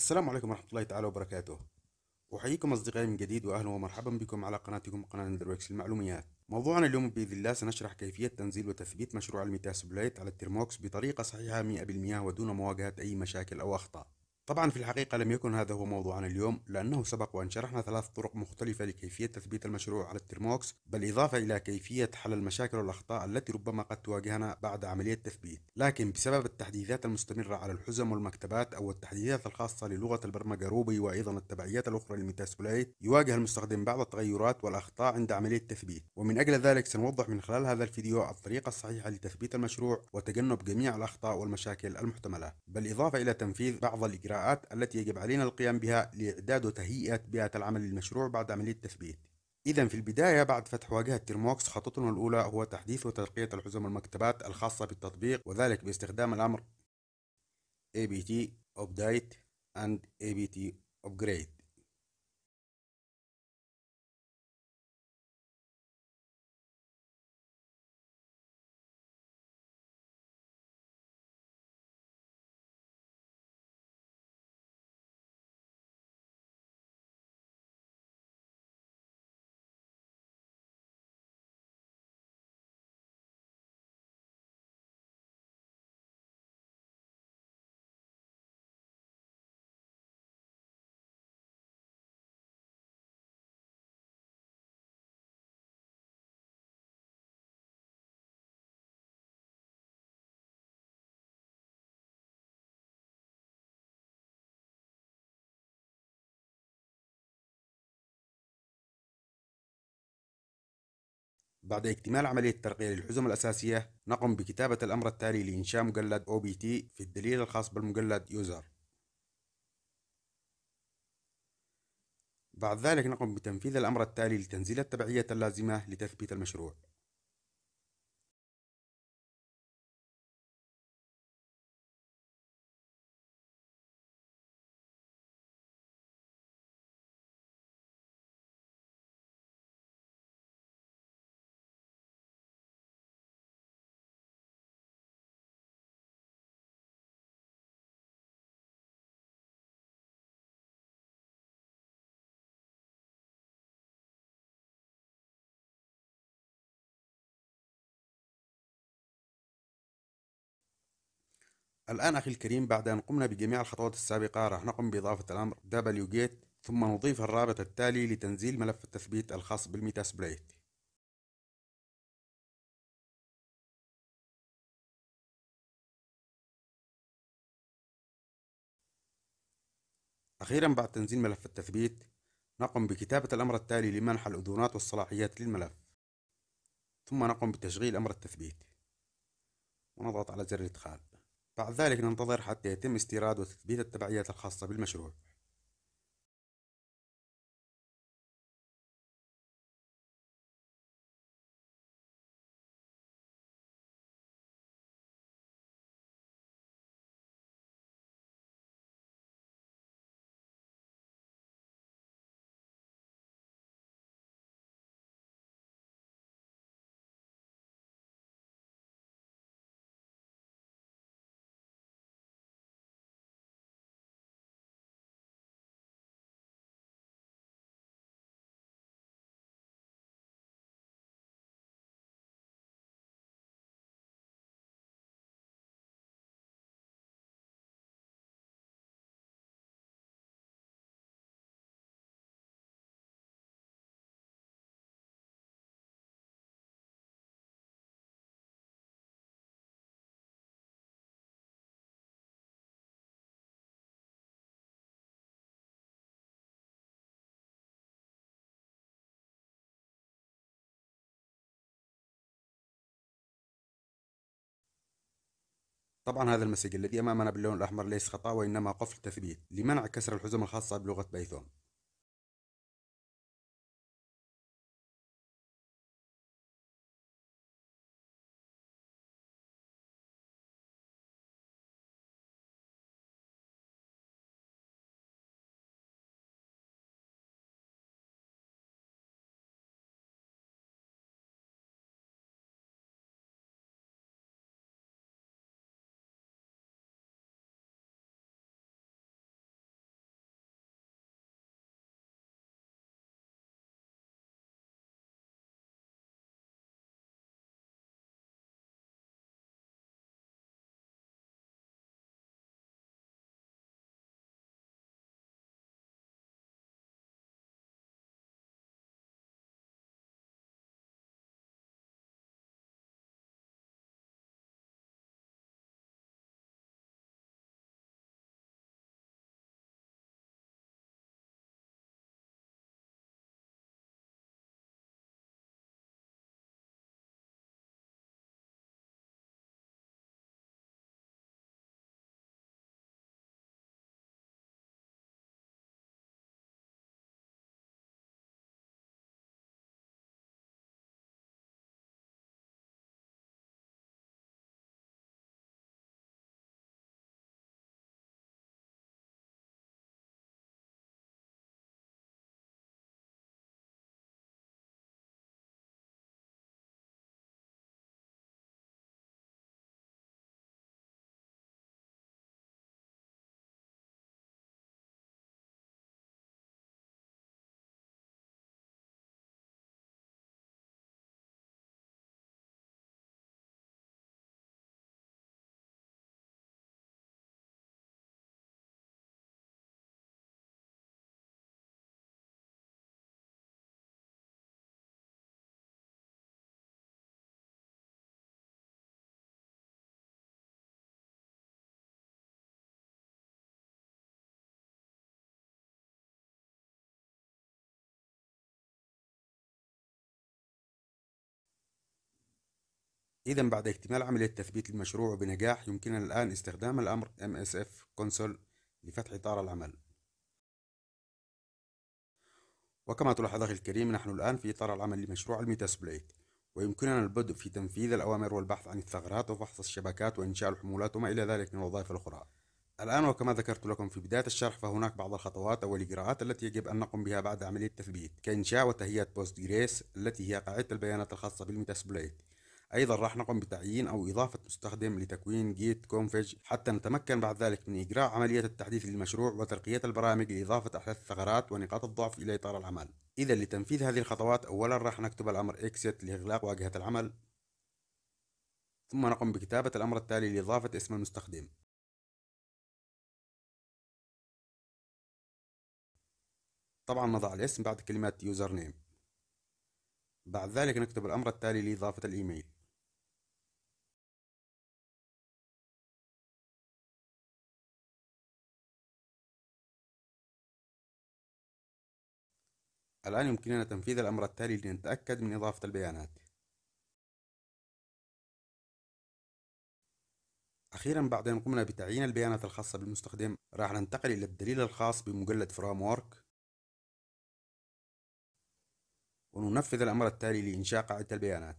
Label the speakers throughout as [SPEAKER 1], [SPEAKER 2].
[SPEAKER 1] السلام عليكم ورحمة الله تعالى وبركاته أحييكم أصدقائي من جديد وأهلا ومرحبا بكم على قناتكم قناة اندرويكس المعلوميات موضوعنا اليوم بإذن الله سنشرح كيفية تنزيل وتثبيت مشروع الميتاسبلايت على الترموكس بطريقة صحيحة 100% ودون مواجهة أي مشاكل أو أخطاء طبعا في الحقيقة لم يكن هذا هو موضوعنا اليوم لأنه سبق وأن شرحنا ثلاث طرق مختلفة لكيفية تثبيت المشروع على الترموكس بالإضافة إلى كيفية حل المشاكل والأخطاء التي ربما قد تواجهنا بعد عملية التثبيت لكن بسبب التحديثات المستمرة على الحزم والمكتبات أو التحديثات الخاصة للغة البرمجة روبي وأيضا التبعيات الأخرى للميتاسولايت يواجه المستخدم بعض التغيرات والأخطاء عند عملية التثبيت ومن أجل ذلك سنوضح من خلال هذا الفيديو الطريقة الصحيحة لتثبيت المشروع وتجنب جميع الأخطاء والمشاكل المحتملة بالإضافة إلى تنفيذ بعض الإجراءات الإجراءات التي يجب علينا القيام بها لإعداد وتهيئة بيئة العمل للمشروع بعد عملية التثبيت إذا في البداية بعد فتح واجهة تيرموكس خطتنا الأولى هو تحديث وترقية الحزم المكتبات الخاصة بالتطبيق وذلك باستخدام الأمر APT Update and APT Upgrade بعد اكتمال عملية الترقية للحزم الأساسية نقوم بكتابة الأمر التالي لإنشاء مجلد OBT في الدليل الخاص بالمجلد يوزر بعد ذلك نقوم بتنفيذ الأمر التالي لتنزيل التبعية اللازمة لتثبيت المشروع الآن أخي الكريم بعد أن قمنا بجميع الخطوات السابقة راح نقم بإضافة الأمر wget ثم نضيف الرابط التالي لتنزيل ملف التثبيت الخاص بالميتا سبريت أخيرا بعد تنزيل ملف التثبيت نقوم بكتابة الأمر التالي لمنح الأذونات والصلاحيات للملف ثم نقوم بتشغيل أمر التثبيت ونضغط على زر الإدخال بعد ذلك ننتظر حتى يتم استيراد وتثبيت التبعيات الخاصة بالمشروع طبعا هذا المسج الذي أمامنا باللون الأحمر ليس خطأ وإنما قفل تثبيت لمنع كسر الحزم الخاصة بلغة بايثون إذا بعد اكتمال عملية تثبيت المشروع بنجاح يمكننا الآن استخدام الأمر MSF Console لفتح إطار العمل وكما تلاحظ أخي الكريم نحن الآن في إطار العمل لمشروع الميتاسبليت ويمكننا البدء في تنفيذ الأوامر والبحث عن الثغرات وفحص الشبكات وإنشاء الحمولات وما إلى ذلك من الوظائف الأخرى الآن وكما ذكرت لكم في بداية الشرح فهناك بعض الخطوات أو الإجراءات التي يجب أن نقوم بها بعد عملية التثبيت كإنشاء وتهيئة بوست جريس التي هي قاعدة البيانات الخاصة بالميتاسبليت أيضا راح نقوم بتعيين أو إضافة مستخدم لتكوين جيت كونفج حتى نتمكن بعد ذلك من إجراء عملية التحديث للمشروع وترقية البرامج لإضافة أحداث الثغرات ونقاط الضعف إلى إطار العمل إذا لتنفيذ هذه الخطوات أولا راح نكتب الأمر اكسيت لإغلاق واجهة العمل ثم نقوم بكتابة الأمر التالي لإضافة اسم المستخدم طبعا نضع الاسم بعد كلمة يوزر نيم بعد ذلك نكتب الأمر التالي لإضافة الإيميل الآن يمكننا تنفيذ الأمر التالي لنتأكد من إضافة البيانات. أخيرا بعد أن قمنا بتعيين البيانات الخاصة بالمستخدم راح ننتقل إلى الدليل الخاص بمجلد فرامورك وننفذ الأمر التالي لإنشاء قاعدة البيانات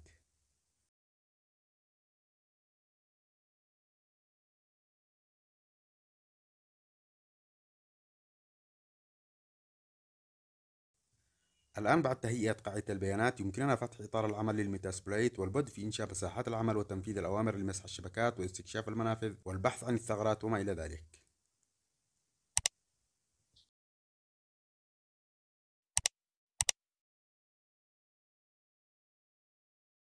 [SPEAKER 1] الآن بعد تهيئة قاعدة البيانات يمكننا فتح إطار العمل للميتاسبلايت والبدء في إنشاء مساحات العمل وتنفيذ الأوامر لمسح الشبكات واستكشاف المنافذ والبحث عن الثغرات وما إلى ذلك